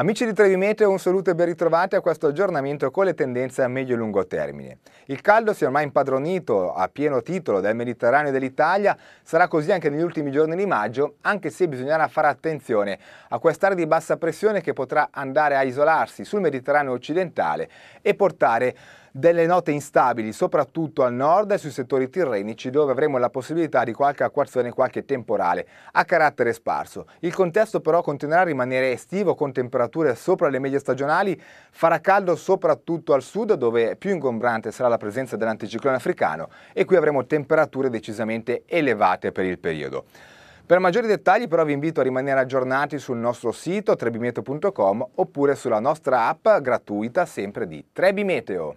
Amici di Trevimete, un saluto e ben ritrovati a questo aggiornamento con le tendenze a medio e lungo termine. Il caldo si è ormai impadronito a pieno titolo del Mediterraneo e dell'Italia, sarà così anche negli ultimi giorni di maggio, anche se bisognerà fare attenzione a quest'area di bassa pressione che potrà andare a isolarsi sul Mediterraneo occidentale e portare delle note instabili, soprattutto al nord e sui settori tirrenici dove avremo la possibilità di qualche acquazione qualche temporale a carattere sparso. Il contesto però continuerà a rimanere estivo con temperature sopra le medie stagionali, farà caldo soprattutto al sud dove più ingombrante sarà la presenza dell'anticiclone africano e qui avremo temperature decisamente elevate per il periodo. Per maggiori dettagli però vi invito a rimanere aggiornati sul nostro sito trebimeteo.com oppure sulla nostra app gratuita sempre di Trebimeteo.